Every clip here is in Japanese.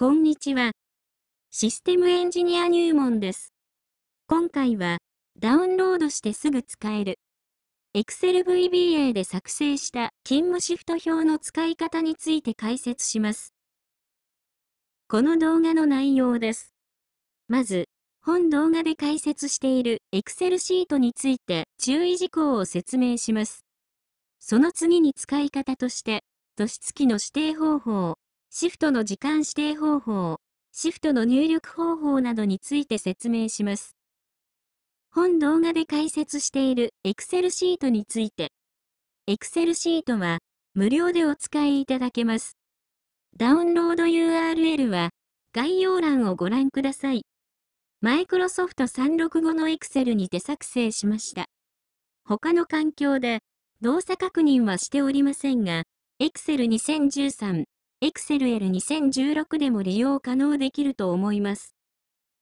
こんにちは。システムエンジニア入門です。今回は、ダウンロードしてすぐ使える、Excel VBA で作成した勤務シフト表の使い方について解説します。この動画の内容です。まず、本動画で解説している Excel シートについて注意事項を説明します。その次に使い方として、年月の指定方法、シフトの時間指定方法、シフトの入力方法などについて説明します。本動画で解説している Excel シートについて、Excel シートは無料でお使いいただけます。ダウンロード URL は概要欄をご覧ください。Microsoft 365の Excel にて作成しました。他の環境で動作確認はしておりませんが、Excel 2013 Excel L2016 でも利用可能できると思います。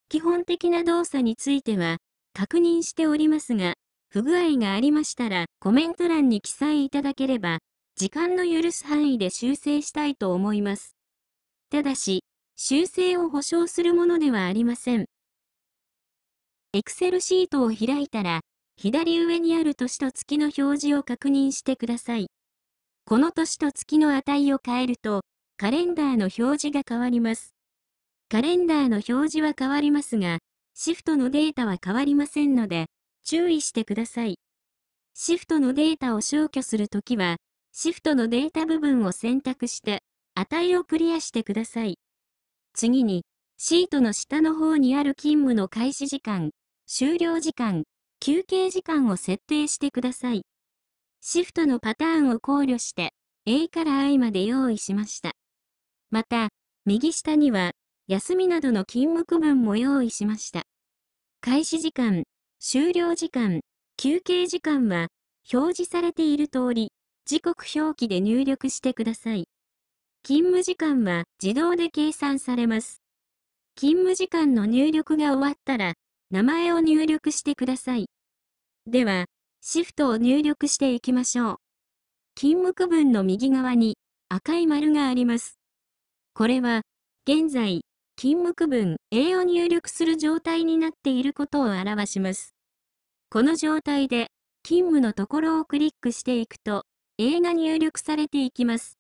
基本的な動作については確認しておりますが、不具合がありましたらコメント欄に記載いただければ、時間の許す範囲で修正したいと思います。ただし、修正を保証するものではありません。Excel シートを開いたら、左上にある年と月の表示を確認してください。この年と月の値を変えると、カレンダーの表示が変わります。カレンダーの表示は変わりますが、シフトのデータは変わりませんので、注意してください。シフトのデータを消去するときは、シフトのデータ部分を選択して、値をクリアしてください。次に、シートの下の方にある勤務の開始時間、終了時間、休憩時間を設定してください。シフトのパターンを考慮して、A から I まで用意しました。また、右下には、休みなどの勤務区分も用意しました。開始時間、終了時間、休憩時間は、表示されている通り、時刻表記で入力してください。勤務時間は自動で計算されます。勤務時間の入力が終わったら、名前を入力してください。では、シフトを入力していきましょう。勤務区分の右側に赤い丸があります。これは、現在、勤務区分 A を入力する状態になっていることを表します。この状態で、勤務のところをクリックしていくと、A が入力されていきます。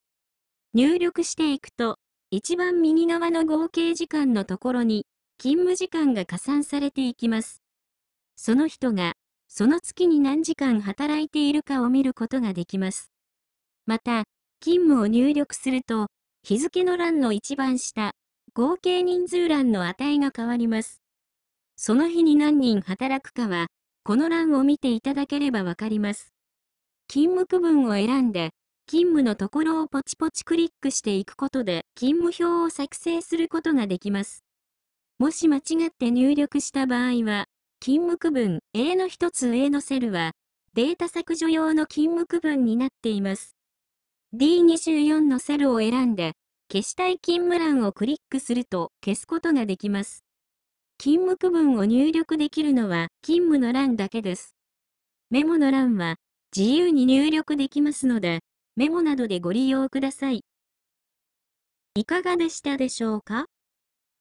入力していくと、一番右側の合計時間のところに、勤務時間が加算されていきます。その人が、その月に何時間働いているかを見ることができます。また、勤務を入力すると、日付の欄の一番下、合計人数欄の値が変わります。その日に何人働くかは、この欄を見ていただければわかります。勤務区分を選んで、勤務のところをポチポチクリックしていくことで勤務表を作成することができます。もし間違って入力した場合は、勤務区分 A の一つ上のセルは、データ削除用の勤務区分になっています。D24 のセルを選んで、消したい勤務欄をクリックすると消すことができます。勤務区分を入力できるのは勤務の欄だけです。メモの欄は自由に入力できますので、メモなどでご利用ください。いかがでしたでしょうか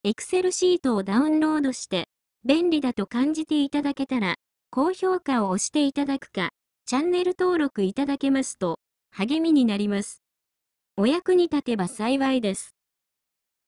?Excel シートをダウンロードして便利だと感じていただけたら、高評価を押していただくか、チャンネル登録いただけますと励みになります。お役に立てば幸いです。